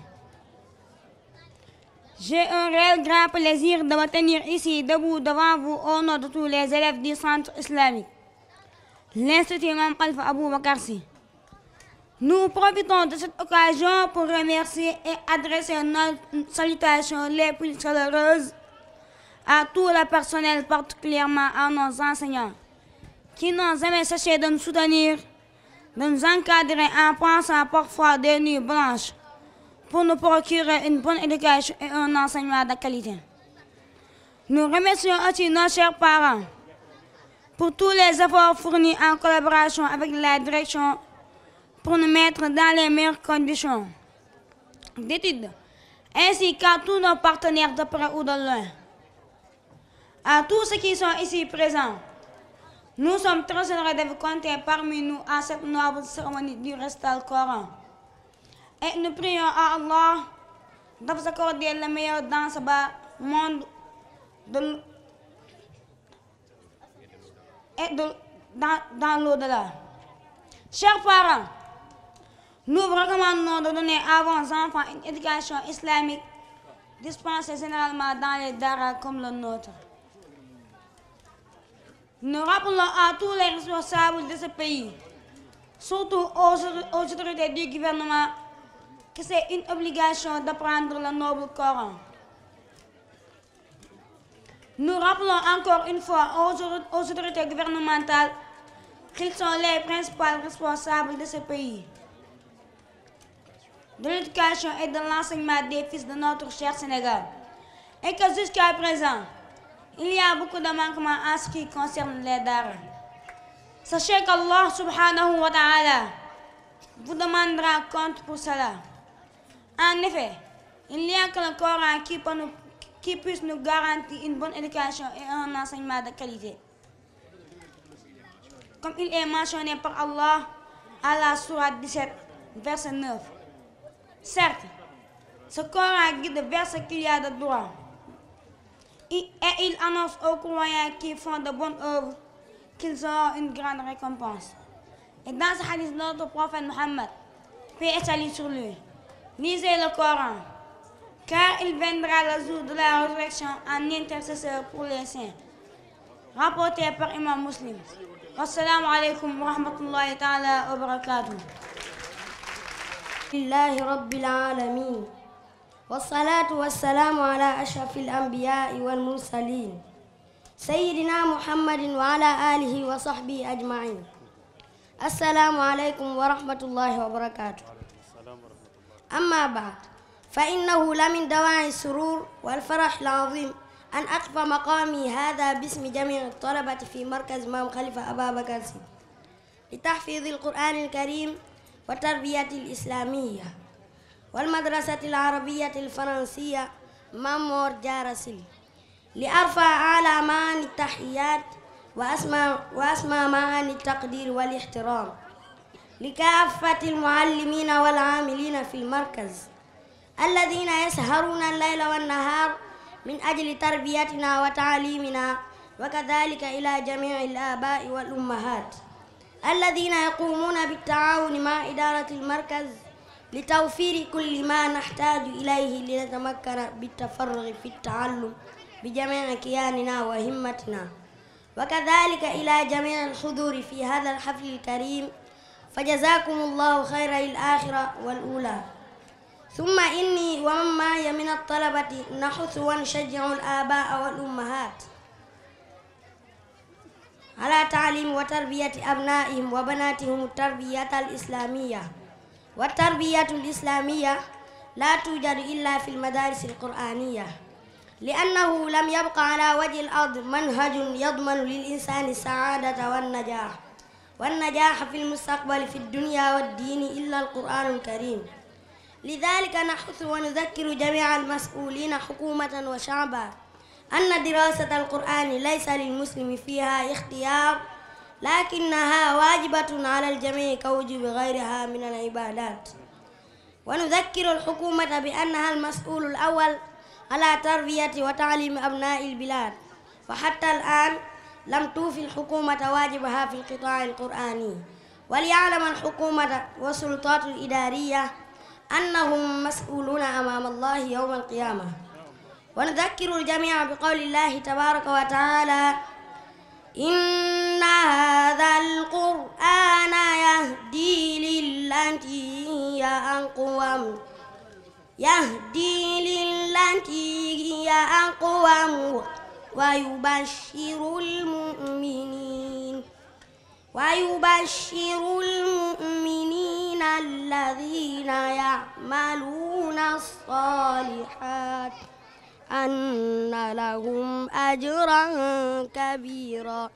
Speaker 8: J'ai un réel grand plaisir de me tenir ici debout devant vous au nom de tous les élèves du centre islamique. L'Institut Imam Alpha Abou Bakarsi. Nous profitons de cette occasion pour remercier et adresser nos salutations les plus chaleureuses à tout le personnel, particulièrement à nos enseignants, qui n'ont jamais cessé de nous soutenir, de nous encadrer en pensant parfois des nuits blanches pour nous procurer une bonne éducation et un enseignement de qualité. Nous remercions aussi nos chers parents pour tous les efforts fournis en collaboration avec la direction pour nous mettre dans les meilleures conditions d'études, ainsi qu'à tous nos partenaires de près ou de loin. À tous ceux qui sont ici présents, nous sommes très heureux de vous compter parmi nous à cette noble cérémonie du Restal Coran. Et nous prions à Allah de vous accorder le meilleur dans ce monde et dans, dans l'au-delà. Chers parents, nous vous recommandons de donner à vos enfants une éducation islamique dispensée généralement dans les daras comme le nôtre. Nous rappelons à tous les responsables de ce pays, surtout aux, autorités du gouvernement, que c'est une obligation d'apprendre le noble Coran. Nous rappelons encore une fois aux, aux autorités gouvernementales qu'ils sont les principaux responsables de ce pays de l'éducation et de l'enseignement des fils de notre cher Sénégal. Et que jusqu'à présent, il y a beaucoup de manquements en ce qui concerne les darins. Sachez qu'Allah subhanahu wa ta'ala vous demandera compte pour cela. En effet, il n'y a que le Coran qui, nous, qui puisse nous garantir une bonne éducation et un enseignement de qualité. Comme il est mentionné par Allah à la Sourate 17, verset 9 ce Coran guide vers ce qu'il y a de droit. Et il annonce aux croyants qui font de bonnes œuvres qu'ils ont une grande récompense. Et dans ce hadith de notre prophète Mohammed, paix et sur lui, lisez le Coran, car il viendra le jour de la résurrection en intercesseur pour les saints. Rapporté par Imam Muslim. Assalamu alaikum wa rahmatullahi ta'ala wa
Speaker 4: barakatuh. لله رب العالمين والصلاة والسلام على أشرف الأنبياء والمرسلين سيدنا محمد وعلى آله وصحبه أجمعين السلام عليكم ورحمة الله وبركاته أما بعد فإنه لمن دواعي السرور والفرح العظيم أن أقف مقامي هذا باسم جميع الطلبة في مركز مام خليفة أبا بكر لتحفيظ القرآن الكريم والتربية الإسلامية والمدرسة العربية الفرنسية مامور جارسل لأرفع على معاني التحيات وأسمى, وأسمى معاني التقدير والاحترام لكافة المعلمين والعاملين في المركز الذين يسهرون الليل والنهار من أجل تربيتنا وتعليمنا وكذلك إلى جميع الآباء والأمهات الذين يقومون بالتعاون مع إدارة المركز لتوفير كل ما نحتاج إليه لنتمكن بالتفرغ في التعلم بجميع كياننا وهمتنا وكذلك إلى جميع الحضور في هذا الحفل الكريم فجزاكم الله خير الآخرة والأولى ثم إني ومن معي من الطلبة نحث ونشجع الآباء والأمهات على تعليم وتربية أبنائهم وبناتهم التربية الإسلامية والتربية الإسلامية لا توجد إلا في المدارس القرآنية لأنه لم يبق على وجه الأرض منهج يضمن للإنسان السعادة والنجاح والنجاح في المستقبل في الدنيا والدين إلا القرآن الكريم لذلك نحث ونذكر جميع المسؤولين حكومة وشعبا أن دراسة القرآن ليس للمسلم فيها اختيار لكنها واجبة على الجميع كوجب غيرها من العبادات ونذكر الحكومة بأنها المسؤول الأول على تربية وتعليم أبناء البلاد فحتى الآن لم توفي الحكومة واجبها في القطاع القرآني وليعلم الحكومة والسلطات الإدارية أنهم مسؤولون أمام الله يوم القيامة ونذكر الجميع بقول الله تبارك وتعالى إن هذا القرآن يهدي للتي هي أقوم يهدي للتي هي أقوم ويبشر المؤمنين ويبشر المؤمنين الذين يعملون الصالحات أن لهم أجرا كبيرا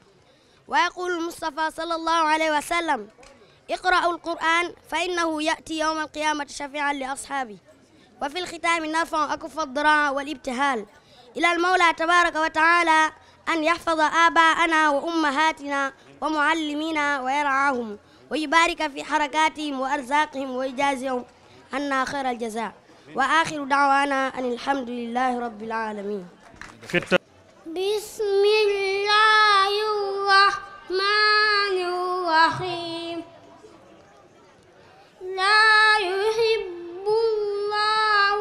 Speaker 4: ويقول المصطفى صلى الله عليه وسلم اقرأوا القرآن فإنه يأتي يوم القيامة شفيعا لأصحابه وفي الختام نرفع أكف الضراء والابتهال إلى المولى تبارك وتعالى أن يحفظ آباءنا وأمهاتنا ومعلمينا ويرعاهم ويبارك في حركاتهم وأرزاقهم ويجازهم عنا خير الجزاء وآخر دعوانا أن الحمد لله رب العالمين بسم الله الرحمن الرحيم لا يحب الله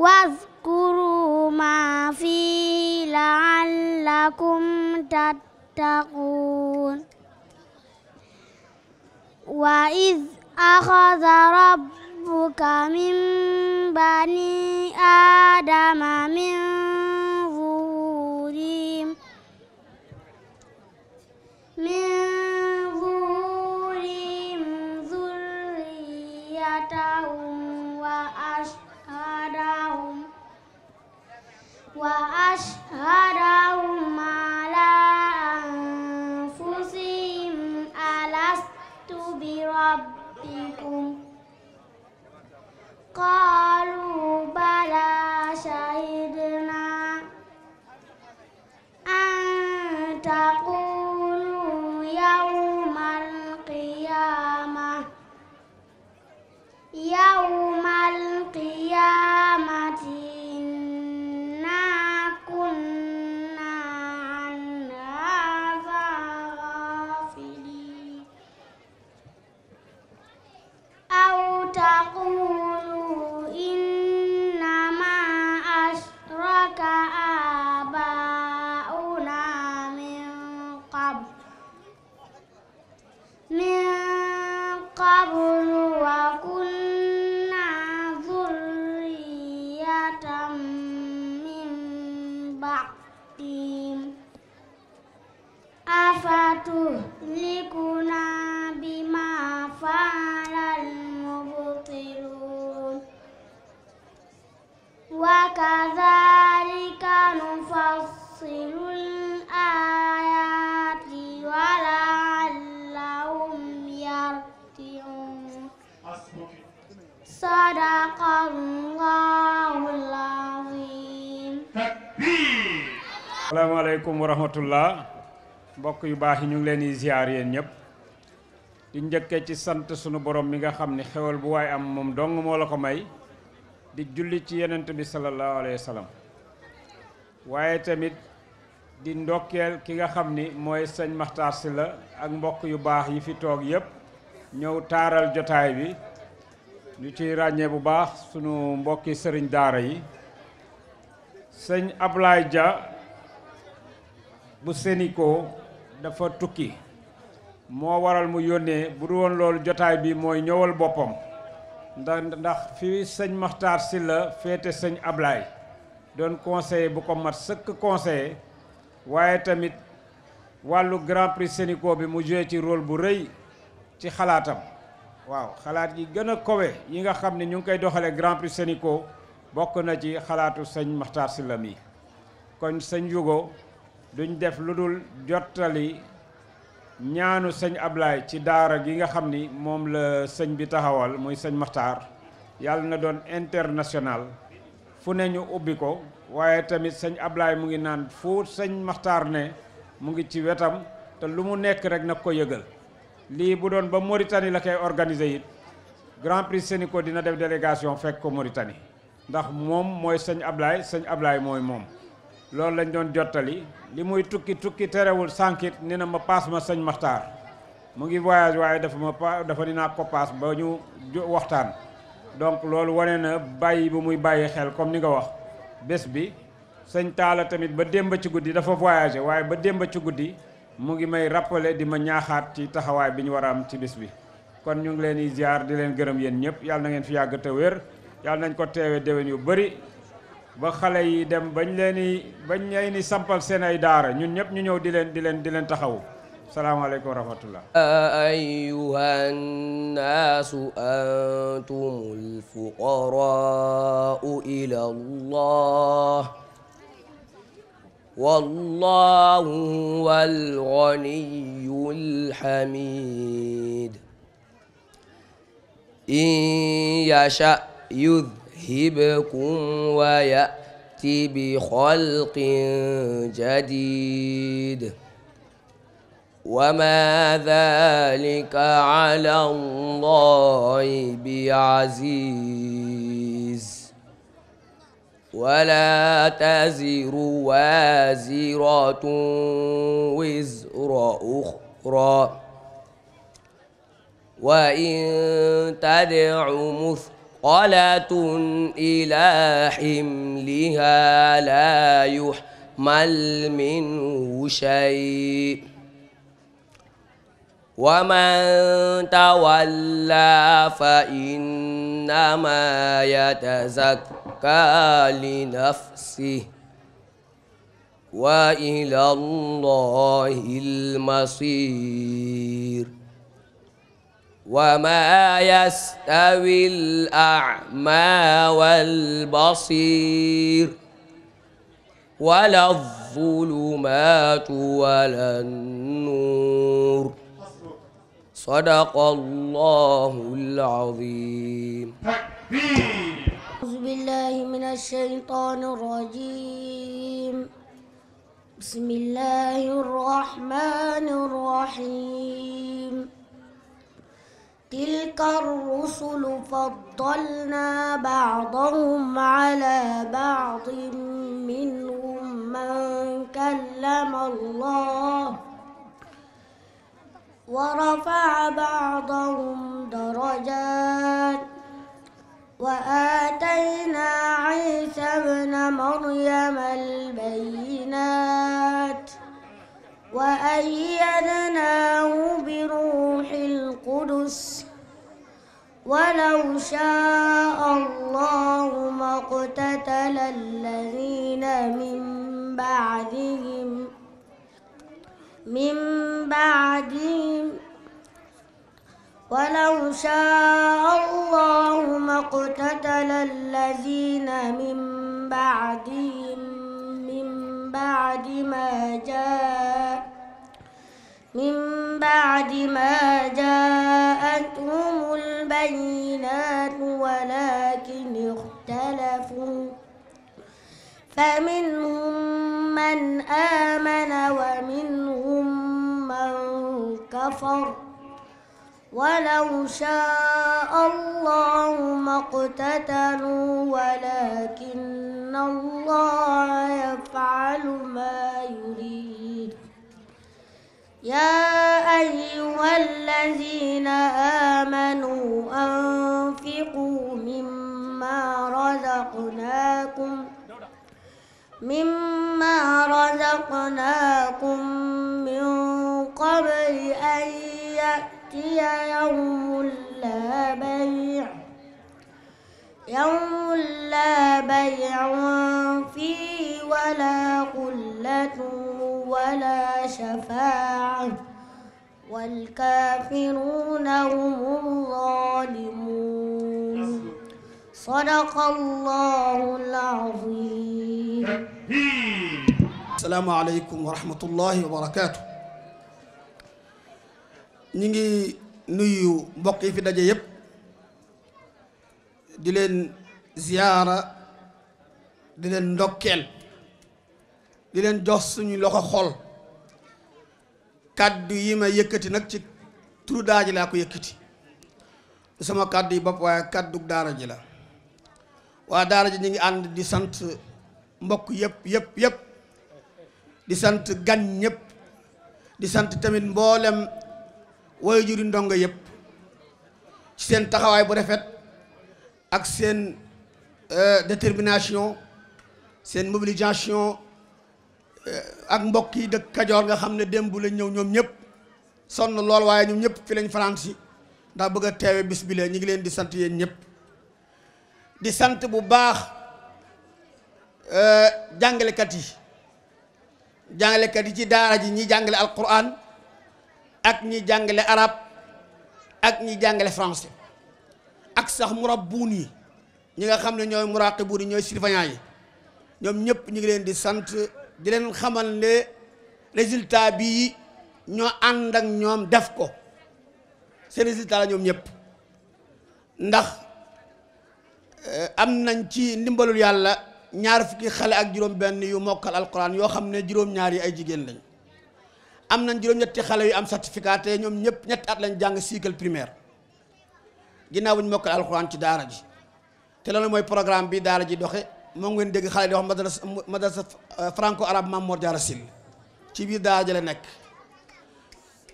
Speaker 4: واذكروا ما فيه لعلكم تتقون وإذ أخذ ربك من بني آدم من ظهورهم من وأشهرهم على أنفسهم ألست بربكم قالوا
Speaker 13: Assalamualaikum warahmatullah rahmatullah mbokk yu bax yi ñu ngi leen di ziar yeen ñep di ñëkke ci sante suñu borom mi nga xamni xewal bu way am mom dong mo la ko may di julli ci yenent bi sallallahu alaihi wasallam waye tamit di ndokkel ki nga xamni moy señ sëñ si la ak mbokk yu bax yi fi tok yep ñew taral jotaay bi ñu ci rañé bu baax sunu mbokki sëriñ daara yi señ Ablaye Dia bu Sénico dafa tukki moo waral mu yónnee bu du woon loolu jotaay bi mooy ñëwal boppam ndax ndax fi sëñ Maxtaar Sylla féete sëñ Ablaay doon conseiller bu ko mat sëkk conseiller waaye tamit wàllu Grand Prix Sénico bi mu joué ci rôle bu rëy ci xalaatam waaw xalaat yi gën a kowe yi nga xam ne ñu ngi koy doxalee Grand Prix Sénico bokk na ci xalaatu sëñ maxtar Sylla mi kon sëñ Yugo duñ def lu jotali ñaanu señ ablay ci daara gi nga xamni mom la señ bi taxawal moy señ Maxtaar yalla na doon international fu neñu ubbi ko waye tamit señ ablay mu ngi naan fu señ ne mu ngi ci wetam te lu mu nekk rek nak ko yëgal li bu doon ba Mauritanie la kay organiser yit Grand Prix senico dina def delegation fek ko Mauritanie ndax mom moy señ ablay señ ablay moy mom. loolu lañ doon jottali li muy tukki tukki terewul sànkit ni na ma paas ma sëñ Maxtaar mu ngi voyage waaye dafa ma pa dafa ni naa ko paas ba ñu waxtaan donc loolu wane na bàyyi bu muy bàyyi xel comme ni nga wax bés bi sëñ Taala tamit ba démb ci guddi dafa voyagé waaye ba démb ci guddi mu ngi may rappelé di ma ñaaxaat ci taxawaay bi ñu war a am ci bés bi kon ñu ngi leen di ziar di leen gërëm yéen ñëpp yàlla na ngeen fi yàgg te wér yàlla nañ ko teewee déwén yu bëri ba xale yi dem bañ leen i bañ leen i sampal seen ay daara ñun ñëpp ñu ñëw di leen di leen di leen taxawu salaamaaleykum wa rahmatullah
Speaker 11: أيها الناس أنتم الفقراء إلى الله والله هو الغني الحميد إن يشأ يذ يذهبكم ويأتي بخلق جديد وما ذلك على الله بعزيز ولا تزر وازرة وزر أخرى وإن تدع مثل مثقلة إلى حملها لا يحمل منه شيء ومن تولى فإنما يتزكى لنفسه وإلى الله المصير وما يستوي الأعمى والبصير ولا الظلمات ولا النور صدق الله العظيم
Speaker 4: أعوذ بالله من الشيطان الرجيم بسم الله الرحمن الرحيم تلك الرسل فضلنا بعضهم على بعض منهم من كلم الله ورفع بعضهم درجات وآتينا عيسى ابن مريم البينات وأيدناه بروح القدس ولو شاء الله ما اقتتل الذين من بعدهم من بعدهم ولو شاء الله ما اقتتل الذين من بعدهم بعد ما جاء من بعد ما جاءتهم البينات ولكن اختلفوا فمنهم من آمن ومنهم من كفر ولو شاء الله ما اقتتلوا ولكن الله يفعل ما يريد يا أيها الذين آمنوا أنفقوا مما رزقناكم مما رزقناكم من قبل أن يأتي يأتي يوم لا بيع يوم لا بيع فيه ولا قلة ولا شفاعة والكافرون هم الظالمون صدق الله العظيم
Speaker 6: السلام عليكم ورحمة الله وبركاته ñu ngi nuyu mbokk yi fi daje yépp di leen ziyaara di leen ndokkeel di leen jox suñu loxo xol kàddu yi ma yëkkati nag ci turu daara ji laa ko yëkkati sama kàddu yi bopp waaye kàddu daara ji la waa daara ji ñu ngi ànd di sant mbokk yëpp yëpp yëpp di sant gan ñëpp di sant tamit mboolem waaye juri ndongo yëpp ci seen taxawaay bu rafet ak seen euh, détermination seen mobilisation euh, ak mbokk yi dëkk Kajoor nga xam ne démb lañ ñëw ñoom ñëpp sonn lool waaye ñoom ñëpp fi lañ France yi ndax bëgg a teewe bis ñu ngi leen di sant yéen ñëpp di sant bu baax euh, jàngalekat yi jàngalekat yi ci daara ji ñi jàngale alquran ak ñi jàngale arab ak ñi jàngale français ak sax murabbuun yi ñi nga xam ne ñooy muraaqibuun yi ñooy surveillant yi ñoom ñëpp ñu ngi leen di sant di leen xamal ne résultat bii ñoo ànd ak ñoom def ko seen résultat la ñoom ñëpp ndax eh, am nañ ci ndimbalul yàlla ñaar fukki xale ak juróom benn yu mokkal alquran yoo xam ne juróom-ñaar yi ay jigéen lañ am nañ juróom-ñetti xale yu am certificat te ñoom ñëpp ñett at lañu jàng cycle primaire ginnaaw bu ñu mokkal alxuraan ci daara ji te loolu mooy programme bi daara ji doxe moom ngeen dégg xale di wax madrasa madrasa euh, franco arabe Mame Mor Diarra Syll ci biir daara ji la nekk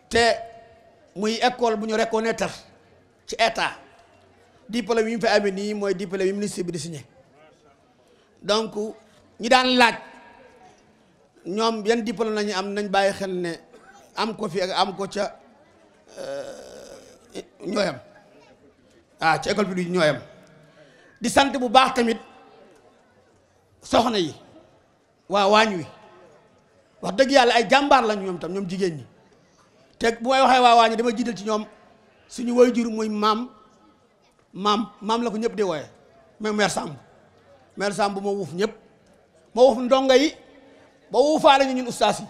Speaker 6: te muy école bu ñu reconnaître ci état diplôme yi mu fi amee nii mooy diplôme yi ministre bi di signé donc ñi daan laaj ñoom yan diplôme lañu am nañ bàyyi xel ne am ko fi ak am ko ca eh, ñooyam ah ca école bi du ñooyam di sant bu baax tamit soxna yi waa waañ wi wax dëgg yàlla ay jàmbaar lañu ñoom tam ñoom jigéen ñi teg bu may waxee waa waañ wi dama jiital ci ñoom suñu waajur muy maam maam maam la ko ñëpp di wooye mais mère Samb mère Samb moo wuuf ñëpp moo wuuf ndongo yi ba wuufaale ñu ñun ustaas yi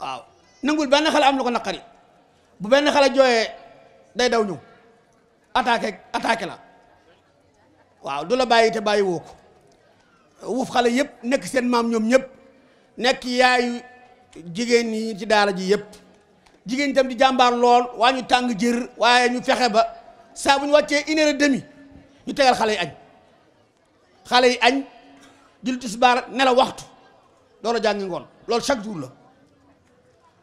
Speaker 6: waaw nangul benn xale am na ko naqari bu benn xale jooyee day daw ñëw attaqué attaqué la waaw du la bàyyi te bàyyi woo ko wuuf xale yëpp nekk seen maam ñoom ñëpp nekk yaayu jigéen yi ci daara ji yëpp jigéen itam di jàmbaar lool waa ñu tàng jër waaye ñu fexe ba saa bu ñu wàccee une heure demi ñu tegal xale yi añ xale yi añ julli tis ne nelaw waxtu doola jàngi ngoon loolu chaque jour la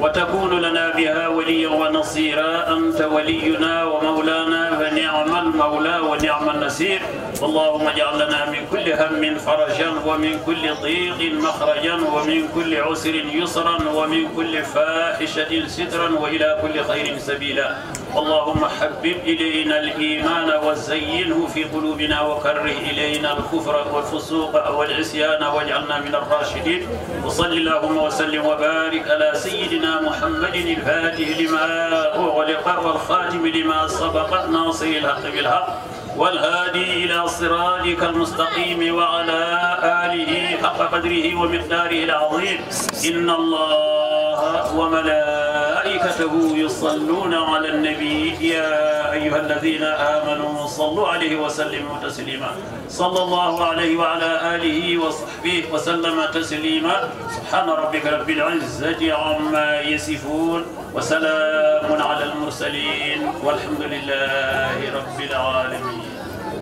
Speaker 14: وتكون لنا بها وليا ونصيرا أنت ولينا ومولانا فنعم المولى ونعم النصير اللهم اجعل لنا من كل هم فرجا ومن كل ضيق مخرجا ومن كل عسر يسرا ومن كل فاحشة سترا وإلى كل خير سبيلا اللهم حبب إلينا الإيمان وزينه في قلوبنا وكره إلينا الكفر والفسوق والعصيان واجعلنا من الراشدين وصل اللهم وسلم وبارك على سيدنا محمد الفاتح لما أغلق والخاتم لما سبق ناصر الحق بالحق والهادي إلى صراطك المستقيم وعلى آله حق قدره ومقداره العظيم إن الله وملائكته وملائكته يصلون على النبي يا أيها الذين آمنوا صلوا عليه وسلموا تسليما صلى الله عليه وعلى آله وصحبه وسلم تسليما سبحان ربك رب العزة عما يصفون وسلام على المرسلين والحمد لله رب العالمين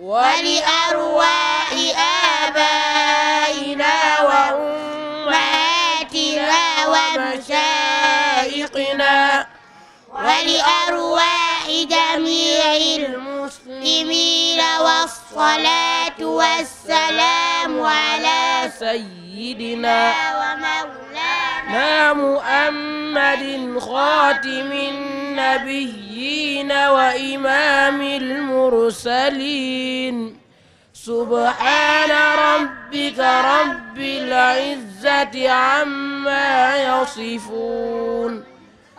Speaker 4: ولأرواح آبائنا وأمنا ولأرواح جميع المسلمين والصلاة
Speaker 2: والسلام على سيدنا
Speaker 7: ومولانا
Speaker 2: محمد خاتم النبيين وإمام المرسلين سبحان ربك رب العزة عما يصفون